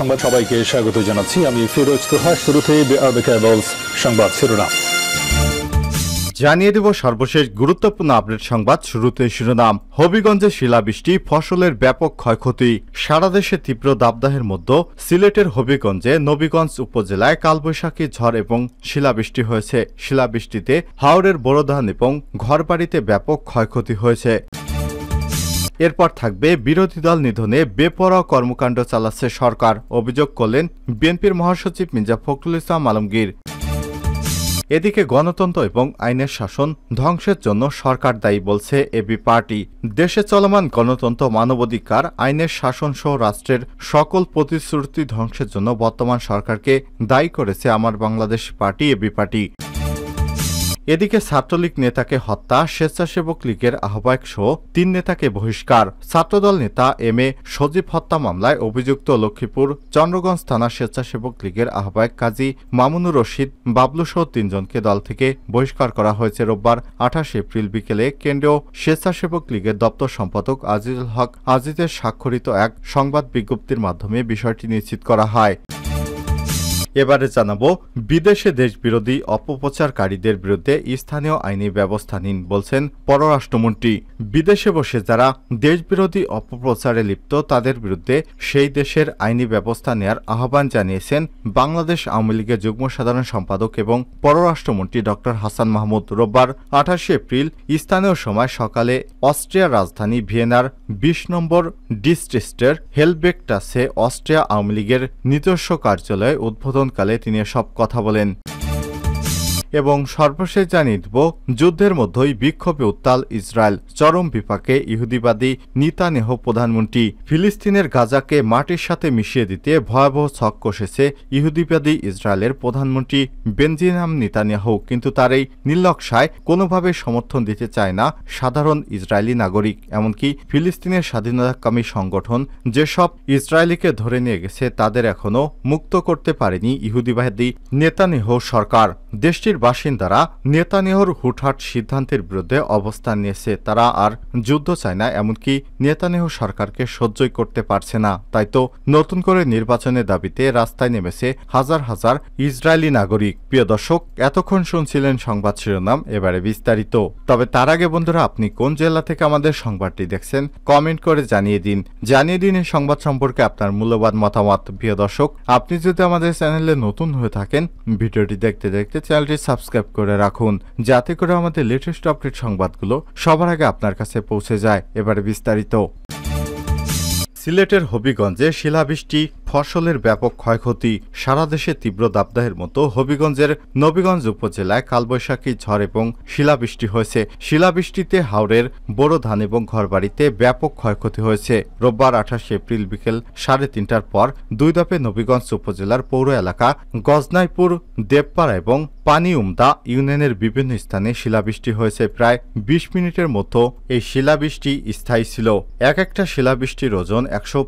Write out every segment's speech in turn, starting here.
সংবাদ সবাইকে স্বাগত জানাচ্ছি আমি ফিরোজ তোহা শুরুতে সংবাদ শিরোনাম জানিয়ে দেব সর্বশেষ গুরুত্বপূর্ণ আপডেট সংবাদ শুরুতে শিরোনাম হবিগঞ্জে শিলাবৃষ্টি ফসলের ব্যাপক ক্ষয়ক্ষতি সারা দেশে তীব্র দাবদাহের মধ্যে সিলেটের হবিগঞ্জে নবীগঞ্জ উপজেলায় কালবৈশাখী ঝড় এবং শিলাবৃষ্টি হয়েছে শিলাবৃষ্টিতে হাওড়ের বড়ধান এবং ঘরবাড়িতে ব্যাপক ক্ষয়ক্ষতি হয়েছে এরপর থাকবে বিরোধী দল নিধনে বেপরোয়া কর্মকাণ্ড চালাচ্ছে সরকার অভিযোগ করলেন বিএনপির মহাসচিব মির্জা ফখরুল ইসলাম আলমগীর এদিকে গণতন্ত্র এবং আইনের শাসন ধ্বংসের জন্য সরকার দায়ী বলছে এবি পার্টি দেশে চলমান গণতন্ত্র মানবাধিকার আইনের শাসন সহ রাষ্ট্রের সকল প্রতিশ্রুতি ধ্বংসের জন্য বর্তমান সরকারকে দায়ী করেছে আমার বাংলাদেশ পার্টি এবি পার্টি এদিকে ছাত্রলীগ নেতাকে হত্যা স্বেচ্ছাসেবক লীগের আহ্বায়ক সহ তিন নেতাকে বহিষ্কার ছাত্রদল নেতা এম এ সজীব হত্যা মামলায় অভিযুক্ত লক্ষ্মীপুর চন্দ্রগঞ্জ থানা স্বেচ্ছাসেবক লীগের আহ্বায়ক কাজী মামুনুর রশিদ বাবলু সহ তিনজনকে দল থেকে বহিষ্কার করা হয়েছে রোববার আঠাশ এপ্রিল বিকেলে কেন্দ্রীয় স্বেচ্ছাসেবক লীগের দপ্তর সম্পাদক আজিজুল হক আজিজের স্বাক্ষরিত এক সংবাদ বিজ্ঞপ্তির মাধ্যমে বিষয়টি নিশ্চিত করা হয় এবারে জানাবো বিদেশে দেশবিরোধী অপপ্রচারকারীদের বিরুদ্ধে স্থানীয় আইনি ব্যবস্থা নিন বলছেন পররাষ্ট্রমন্ত্রী বিদেশে বসে যারা দেশবিরোধী অপপ্রচারে লিপ্ত তাদের বিরুদ্ধে সেই দেশের আইনি ব্যবস্থা নেয়ার আহ্বান জানিয়েছেন বাংলাদেশ আওয়ামী লীগের যুগ্ম সাধারণ সম্পাদক এবং পররাষ্ট্রমন্ত্রী ড হাসান মাহমুদ রোববার আঠাশে এপ্রিল স্থানীয় সময় সকালে অস্ট্রিয়ার রাজধানী ভিয়েনার বিশ নম্বর ডিস্ট্রিস্টের হেলবেকটাসে অস্ট্রিয়া আওয়ামী লীগের নিজস্ব কার্যালয়ে উদ্বোধন কালে তিনি সব কথা বলেন এবং সর্বশেষ জানিয়ে দেব যুদ্ধের মধ্যেই বিক্ষোভে উত্তাল ইসরায়েল চরম বিপাকে ইহুদিবাদী নিতানেহ প্রধানমন্ত্রী ফিলিস্তিনের গাজাকে মাটির সাথে মিশিয়ে দিতে ভয়াবহ ছক কষেছে ইহুদিবাদী ইসরায়েলের প্রধানমন্ত্রী বেঞ্জিনাম নিতানেহ কিন্তু তার এই নির্লক্ষায় কোনোভাবে সমর্থন দিতে চায় না সাধারণ ইসরায়েলি নাগরিক এমনকি ফিলিস্তিনের স্বাধীনতাকামী সংগঠন যেসব ইসরায়েলিকে ধরে নিয়ে গেছে তাদের এখনও মুক্ত করতে পারেনি ইহুদিবাদী নেতানেহ সরকার দেশটির বাসিন্দারা নেতানেহর হুটহাট সিদ্ধান্তের বিরুদ্ধে অবস্থান নিয়েছে তারা আর যুদ্ধ চায় না এমনকি নেতানেহ সরকারকে সহ্যই করতে পারছে না তাই তো নতুন করে নির্বাচনের দাবিতে রাস্তায় নেমেছে হাজার হাজার ইসরায়েলি নাগরিক প্রিয় দর্শক এতক্ষণ শুনছিলেন সংবাদ শিরোনাম এবারে বিস্তারিত তবে তার আগে বন্ধুরা আপনি কোন জেলা থেকে আমাদের সংবাদটি দেখছেন কমেন্ট করে জানিয়ে দিন জানিয়ে দিন এই সংবাদ সম্পর্কে আপনার মূল্যবান মতামত প্রিয় দর্শক আপনি যদি আমাদের চ্যানেলে নতুন হয়ে থাকেন ভিডিওটি দেখতে দেখতে চ্যানেলটি সাবস্ক্রাইব করে রাখুন যাতে করে আমাদের লেটেস্ট আপডেট সংবাদগুলো সবার আগে আপনার কাছে পৌঁছে যায় এবারে বিস্তারিত সিলেটের হবিগঞ্জে শিলাবৃষ্টি ফসলের ব্যাপক ক্ষয়ক্ষতি সারা দেশে তীব্র দাবদাহের মতো হবিগঞ্জের নবীগঞ্জ উপজেলায় কালবৈশাখী ঝড় এবং শিলাবৃষ্টি হয়েছে শিলাবৃষ্টিতে হাওড়ের বড় ধান এবং ঘরবাড়িতে ব্যাপক ক্ষয়ক্ষতি হয়েছে রোববার আঠাশে এপ্রিল বিকেল সাড়ে তিনটার পর দুই দফে নবীগঞ্জ উপজেলার পৌর এলাকা গজনাইপুর দেবপাড়া এবং পানিউমদা ইউনিয়নের বিভিন্ন স্থানে শিলাবৃষ্টি হয়েছে প্রায় ২০ মিনিটের মতো এই শিলাবৃষ্টি স্থায়ী ছিল এক একটা শিলাবৃষ্টির ওজন একশো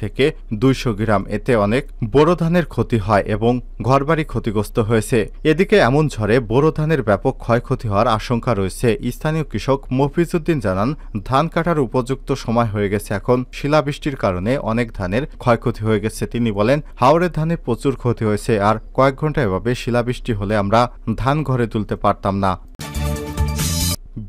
থেকে দুইশো গ্রাম চট্টগ্রাম এতে অনেক বোরো ধানের ক্ষতি হয় এবং ঘরবাড়ি ক্ষতিগ্রস্ত হয়েছে এদিকে এমন ঝড়ে বোরো ধানের ব্যাপক ক্ষয়ক্ষতি হওয়ার আশঙ্কা রয়েছে স্থানীয় কৃষক মফিজুদ্দিন জানান ধান কাটার উপযুক্ত সময় হয়ে গেছে এখন শিলাবৃষ্টির কারণে অনেক ধানের ক্ষয়ক্ষতি হয়ে গেছে তিনি বলেন হাওড়ে ধানে প্রচুর ক্ষতি হয়েছে আর কয়েক ঘন্টা এভাবে শিলাবৃষ্টি হলে আমরা ধান ঘরে তুলতে পারতাম না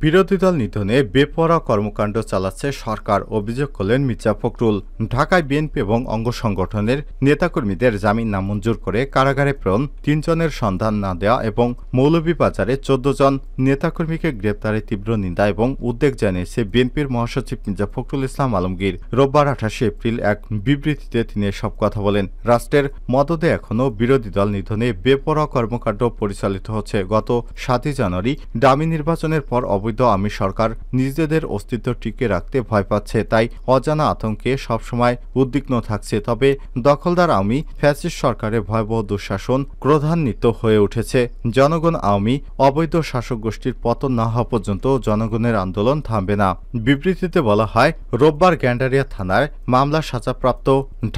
বিরোধী দল নিধনে বেপরা কর্মকাণ্ড চালাচ্ছে সরকার অভিযোগ করলেন মির্জা ফখরুল ঢাকায় বিএনপি এবং অঙ্গ সংগঠনের নেতাকর্মীদের জামিন নামঞ্জুর করে কারাগারে প্রেরণ তিনজনের সন্ধান না দেওয়া এবং মৌলভীবাজারে চোদ্দ জন নেতাকর্মীকে গ্রেপ্তারে তীব্র নিন্দা এবং উদ্বেগ জানিয়েছে বিএনপির মহাসচিব মির্জা ফখরুল ইসলাম আলমগীর রোববার আঠাশে এপ্রিল এক বিবৃতিতে তিনি সব কথা বলেন রাষ্ট্রের মদদে এখনও বিরোধী দল নিধনে বেপরা কর্মকাণ্ড পরিচালিত হচ্ছে গত সাতই জানুয়ারি ডামি নির্বাচনের পর অবৈধ অবৈধ আমি সরকার নিজেদের অস্তিত্ব টিকে রাখতে ভয় পাচ্ছে তাই অজানা আতঙ্কে সবসময় উদ্বিগ্ন থাকছে তবে দখলদার আমি ফ্যাসিস সরকারে ভয়াবহ দুঃশাসন ক্রোধান্বিত হয়ে উঠেছে জনগণ আওয়ামী অবৈধ শাসক গোষ্ঠীর পতন না হওয়া পর্যন্ত জনগণের আন্দোলন থামবে না বিবৃতিতে বলা হয় রোববার গ্যান্ডারিয়া থানার মামলা সাজাপ্রাপ্ত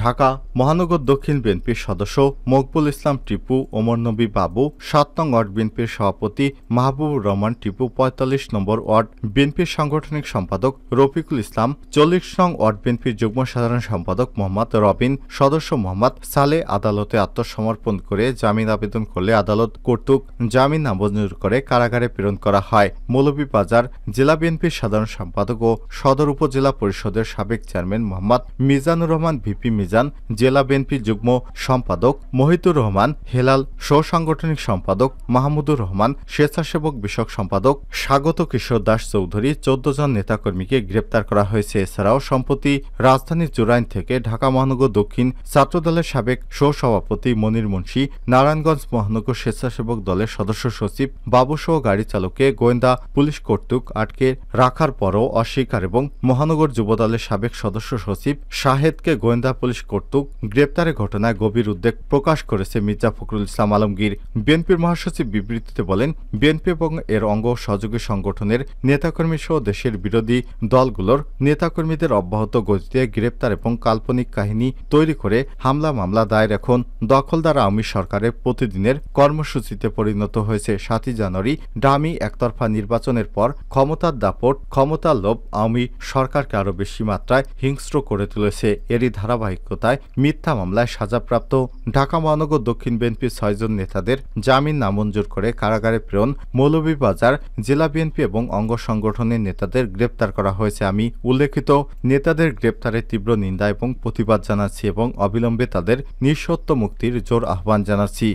ঢাকা মহানগর দক্ষিণ বিএনপির সদস্য মকবুল ইসলাম টিপু ওমর নবী বাবু সাত নং ওয়ার্ড বিএনপির সভাপতি মাহবুব রহমান টিপু পঁয়তাল্লিশ নম্বর নম্বর ওয়ার্ড বিএনপির সাংগঠনিক সম্পাদক রফিকুল ইসলাম চল্লিশ নং ওয়ার্ড বিএনপির যুগ্ম সাধারণ সম্পাদক মোহাম্মদ রবিন সদস্য মোহাম্মদ সালে আদালতে আত্মসমর্পণ করে জামিন আবেদন করলে আদালত কর্তৃক জামিন নামঞ্জুর করে কারাগারে প্রেরণ করা হয় মৌলভীবাজার জেলা বিএনপির সাধারণ সম্পাদক ও সদর উপজেলা পরিষদের সাবেক চেয়ারম্যান মোহাম্মদ মিজানুর রহমান ভিপি মিজান জেলা বিএনপির যুগ্ম সম্পাদক মহিতুর রহমান হেলাল সহ সাংগঠনিক সম্পাদক মাহমুদুর রহমান স্বেচ্ছাসেবক বিষয়ক সম্পাদক স্বাগত কিশোর দাস চৌধুরী চোদ্দ জন নেতাকর্মীকে গ্রেপ্তার করা হয়েছে এছাড়াও সম্প্রতি রাজধানীর জুরাইন থেকে ঢাকা মহানগর দক্ষিণ ছাত্রদলের সাবেক সহসভাপতি মনির মুন্সি নারায়ণগঞ্জ মহানগর স্বেচ্ছাসেবক দলের সদস্য সচিব বাবুসহ গাড়ি চালককে গোয়েন্দা পুলিশ কর্তৃক আটকে রাখার পরও অস্বীকার এবং মহানগর যুবদলের সাবেক সদস্য সচিব শাহেদকে গোয়েন্দা পুলিশ কর্তৃক গ্রেপ্তারের ঘটনায় গভীর উদ্বেগ প্রকাশ করেছে মির্জা ফখরুল ইসলাম আলমগীর বিএনপির মহাসচিব বিবৃতিতে বলেন বিএনপি এবং এর অঙ্গ সহযোগী সংগঠন সংগঠনের নেতাকর্মী সহ দেশের বিরোধী দলগুলোর নেতাকর্মীদের অব্যাহত গতিতে গ্রেপ্তার এবং কাল্পনিক কাহিনী তৈরি করে হামলা মামলা দায়ের এখন দখলদার আওয়ামী সরকারের প্রতিদিনের কর্মসূচিতে পরিণত হয়েছে সাতই জানুয়ারি ডামি একতরফা নির্বাচনের পর ক্ষমতার দাপট ক্ষমতার লোভ আওয়ামী সরকারকে আরও বেশি মাত্রায় হিংস্র করে তুলেছে এরই ধারাবাহিকতায় মিথ্যা মামলায় সাজাপ্রাপ্ত ঢাকা মহানগর দক্ষিণ বিএনপি ছয়জন নেতাদের জামিন নামঞ্জুর করে কারাগারে প্রেরণ মৌলভীবাজার জেলা বিএনপি এবং অঙ্গ সংগঠনের নেতাদের গ্রেপ্তার করা হয়েছে আমি উল্লেখিত নেতাদের গ্রেপ্তারের তীব্র নিন্দা এবং প্রতিবাদ জানাচ্ছি এবং অবিলম্বে তাদের নিঃসত্ব মুক্তির জোর আহ্বান জানাচ্ছি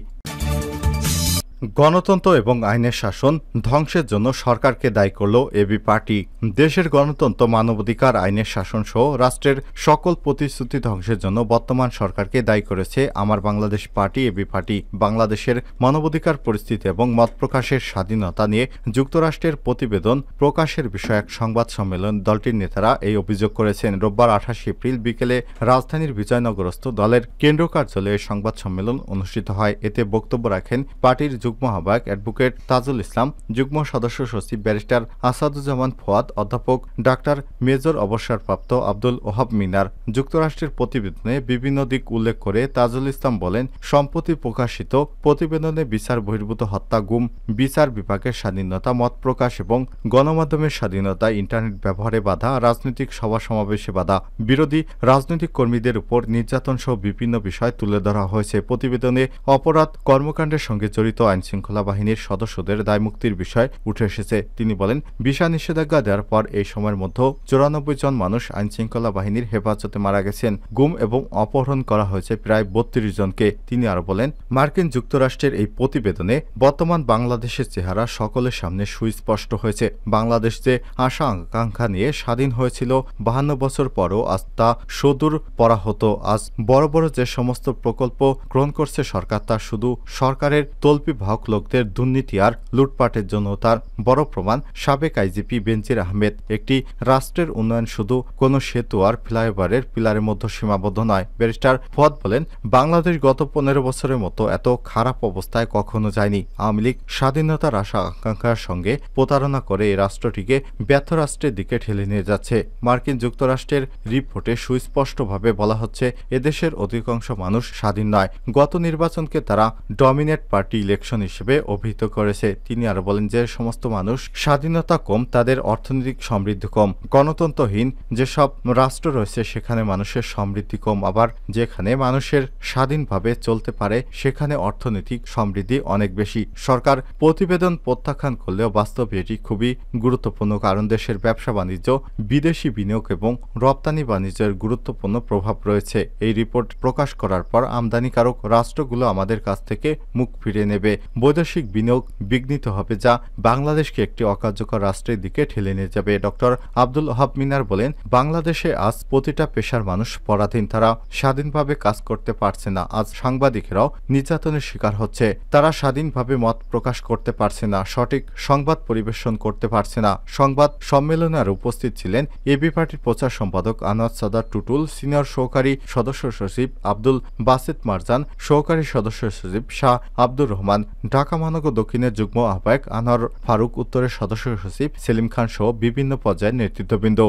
গণতন্ত্র এবং আইনের শাসন ধ্বংসের জন্য সরকারকে দায়ী করল এবি পার্টি দেশের গণতন্ত্র মানবাধিকার আইনের শাসন সহ রাষ্ট্রের সকল প্রতিশ্রুতি ধ্বংসের জন্য বর্তমান সরকারকে দায়ী করেছে আমার বাংলাদেশ পার্টি এবি পার্টি বাংলাদেশের মানবাধিকার পরিস্থিতি এবং মত প্রকাশের স্বাধীনতা নিয়ে যুক্তরাষ্ট্রের প্রতিবেদন প্রকাশের বিষয়ক সংবাদ সম্মেলন দলটির নেতারা এই অভিযোগ করেছেন রোববার আঠাশ এপ্রিল বিকেলে রাজধানীর বিজয়নগরস্থ দলের কেন্দ্র কার্যালয়ে সংবাদ সম্মেলন অনুষ্ঠিত হয় এতে বক্তব্য রাখেন পার্টির যুগ্ম আহ্বায়ক অ্যাডভোকেট তাজুল ইসলাম যুগ্ম সদস্য সচিব ব্যারিস্টার আসাদুজ্জামান ফোয়াদ অধ্যাপক ডাক্তার মেজর অবসরপ্রাপ্ত আব্দুল ওহাব মিনার যুক্তরাষ্ট্রের প্রতিবেদনে বিভিন্ন দিক উল্লেখ করে তাজুল ইসলাম বলেন সম্প্রতি প্রকাশিত প্রতিবেদনে বিচার বহির্ভূত হত্যা গুম বিচার বিভাগের স্বাধীনতা মত প্রকাশ এবং গণমাধ্যমের স্বাধীনতা ইন্টারনেট ব্যবহারে বাধা রাজনৈতিক সভা সমাবেশে বাধা বিরোধী রাজনৈতিক কর্মীদের উপর নির্যাতন সহ বিভিন্ন বিষয় তুলে ধরা হয়েছে প্রতিবেদনে অপরাধ কর্মকাণ্ডের সঙ্গে জড়িত আইন আইন শৃঙ্খলা বাহিনীর সদস্যদের দায় মুক্তির বিষয় উঠে এসেছে তিনি বলেন ভিসা নিষেধাজ্ঞা দেওয়ার পর এই সময়ের মধ্যে চৌরানব্বই জন মানুষ আইন শৃঙ্খলা বাহিনীর হেফাজতে মারা গেছেন গুম এবং অপহরণ করা হয়েছে প্রায় বত্রিশ জনকে তিনি আরও বলেন মার্কিন যুক্তরাষ্ট্রের এই প্রতিবেদনে বর্তমান বাংলাদেশের চেহারা সকলের সামনে সুস্পষ্ট হয়েছে বাংলাদেশ যে আশা আকাঙ্ক্ষা নিয়ে স্বাধীন হয়েছিল বাহান্ন বছর পরও আজ তা সদূর পরা হতো আজ বড় বড় যে সমস্ত প্রকল্প গ্রহণ করছে সরকার তা শুধু সরকারের তল্পি হক লোকদের দুর্নীতি আর লুটপাটের জন্য তার বড় প্রমাণ সাবেক আইজিপি বেঞ্জির আহমেদ একটি রাষ্ট্রের উন্নয়ন শুধু কোন সেতু আর ফ্লাইওভারের পিলারের মধ্যে সীমাবদ্ধ নয় ব্যারিস্টার ফুয়াদ বলেন বাংলাদেশ গত পনেরো বছরের মতো এত খারাপ অবস্থায় কখনো যায়নি আওয়ামী লীগ স্বাধীনতার আশা আকাঙ্ক্ষার সঙ্গে প্রতারণা করে এই রাষ্ট্রটিকে ব্যর্থ রাষ্ট্রের দিকে ঠেলে নিয়ে যাচ্ছে মার্কিন যুক্তরাষ্ট্রের রিপোর্টে সুস্পষ্টভাবে বলা হচ্ছে এদেশের অধিকাংশ মানুষ স্বাধীন নয় গত নির্বাচনকে তারা ডমিনেট পার্টি ইলেকশন প্রতিষ্ঠান হিসেবে অভিহিত করেছে তিনি আরও বলেন যে সমস্ত মানুষ স্বাধীনতা কম তাদের অর্থনৈতিক সমৃদ্ধি কম গণতন্ত্রহীন যেসব রাষ্ট্র রয়েছে সেখানে মানুষের সমৃদ্ধি কম আবার যেখানে মানুষের স্বাধীনভাবে চলতে পারে সেখানে অর্থনৈতিক সমৃদ্ধি অনেক বেশি সরকার প্রতিবেদন প্রত্যাখ্যান করলেও বাস্তবে এটি খুবই গুরুত্বপূর্ণ কারণ দেশের ব্যবসা বাণিজ্য বিদেশি বিনিয়োগ এবং রপ্তানি বাণিজ্যের গুরুত্বপূর্ণ প্রভাব রয়েছে এই রিপোর্ট প্রকাশ করার পর আমদানিকারক রাষ্ট্রগুলো আমাদের কাছ থেকে মুখ ফিরে নেবে বৈদেশিক বিনিয়োগ বিঘ্নিত হবে যা বাংলাদেশকে একটি অকার্যকর রাষ্ট্রের দিকে ঠেলে নিয়ে যাবে ডক্টর আব্দুল ওহাব মিনার বলেন বাংলাদেশে আজ প্রতিটা পেশার মানুষ পরাধীন তারা স্বাধীনভাবে কাজ করতে পারছে না আজ সাংবাদিকরাও নির্যাতনের শিকার হচ্ছে তারা স্বাধীনভাবে মত প্রকাশ করতে পারছে না সঠিক সংবাদ পরিবেশন করতে পারছে না সংবাদ সম্মেলনে আর উপস্থিত ছিলেন এবি পার্টির প্রচার সম্পাদক আনোয়াদ সাদার টুটুল সিনিয়র সহকারী সদস্য সচিব আব্দুল বাসেত মারজান সহকারী সদস্য সচিব শাহ আব্দুর রহমান ঢাকা মহানগর দক্ষিণের যুগ্ম আহ্বায়ক আনোয়ার ফারুক উত্তরের সদস্য সচিব সেলিম খান সহ বিভিন্ন পর্যায়ের নেতৃত্ববৃন্দ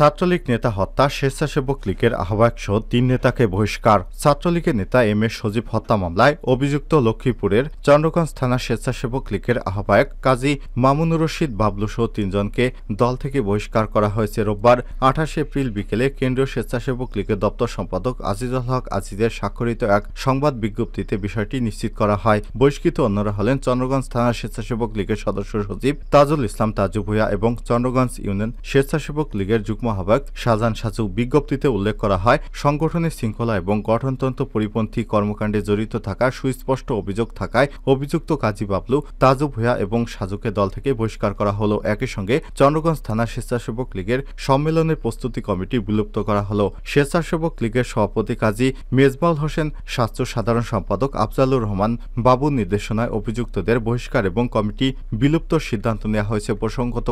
ছাত্রলীগ নেতা হত্যা স্বেচ্ছাসেবক লীগের আহ্বায়ক সহ তিন নেতাকে বহিষ্কার ছাত্রলীগের নেতা এম এ সজীব হত্যা মামলায় অভিযুক্ত লক্ষ্মীপুরের চন্দ্রগঞ্জ থানা স্বেচ্ছাসেবক লীগের আহ্বায়ক কাজী মামুনুর রশিদ বাবলু সহ তিনজনকে দল থেকে বহিষ্কার করা হয়েছে রোববার আঠাশ এপ্রিল বিকেলে কেন্দ্রীয় স্বেচ্ছাসেবক লীগের দপ্তর সম্পাদক আজিজুল হক আজিজের স্বাক্ষরিত এক সংবাদ বিজ্ঞপ্তিতে বিষয়টি নিশ্চিত করা হয় বহিষ্কৃত অন্যরা হলেন চন্দ্রগঞ্জ থানার স্বেচ্ছাসেবক লীগের সদস্য সচিব তাজুল ইসলাম তাজু ভূয়া এবং চন্দ্রগঞ্জ ইউনিয়ন স্বেচ্ছাসেবক লীগের যুগ্ম আহ্বায়ক শাহজাহান সাজু বিজ্ঞপ্তিতে উল্লেখ করা হয় সংগঠনের শৃঙ্খলা এবং গঠনতন্ত্র পরিপন্থী কর্মকাণ্ডে জড়িত থাকা সুস্পষ্ট অভিযোগ থাকায় অভিযুক্ত কাজী বাবলু তাজু ভূয়া এবং সাজুকে দল থেকে বহিষ্কার করা হলো একই সঙ্গে চন্দ্রগঞ্জ থানা স্বেচ্ছাসেবক লীগের সম্মেলনের প্রস্তুতি কমিটি বিলুপ্ত করা হলো স্বেচ্ছাসেবক লীগের সভাপতি কাজী মেজবাউল হোসেন স্বাস্থ্য সাধারণ সম্পাদক আফজালুর রহমান বাবুর নির্দেশনায় অভিযুক্তদের বহিষ্কার এবং কমিটি বিলুপ্ত সিদ্ধান্ত নেওয়া হয়েছে প্রসঙ্গত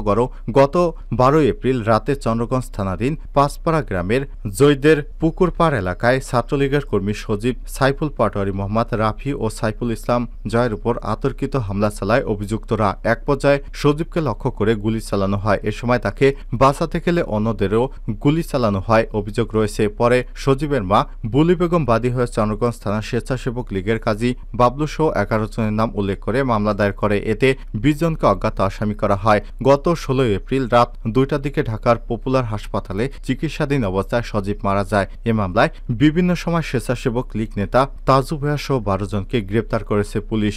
গত বারোই এপ্রিল রাতে চন্দ্রগঞ্জ গঞ্জ থানাধীন পাঁচপাড়া গ্রামের জৈদের পুকুরপাড় এলাকায় ছাত্রলীগের কর্মী সজীব সাইফুল পাটোয়ারি মোহাম্মদ রাফি ও সাইফুল ইসলাম জয়ের উপর আতর্কিত হামলা চালায় অভিযুক্তরা এক পর্যায়ে সজীবকে লক্ষ্য করে গুলি চালানো হয় এ সময় তাকে বাঁচাতে গেলে অন্যদেরও গুলি চালানো হয় অভিযোগ রয়েছে পরে সজীবের মা বুলি বেগম বাদী হয়ে চন্দ্রগঞ্জ থানা স্বেচ্ছাসেবক লীগের কাজী বাবলু সহ এগারো জনের নাম উল্লেখ করে মামলা দায়ের করে এতে বিশজনকে অজ্ঞাত আসামি করা হয় গত ষোলোই এপ্রিল রাত দুইটার দিকে ঢাকার পপুলার হাসপাতালে চিকিৎসাধীন অবস্থায় সজীব মারা যায় এ মামলায় বিভিন্ন সময় স্বেচ্ছাসেবক লীগ নেতা তাজু ভূয়া সহ বারো জনকে গ্রেপ্তার করেছে পুলিশ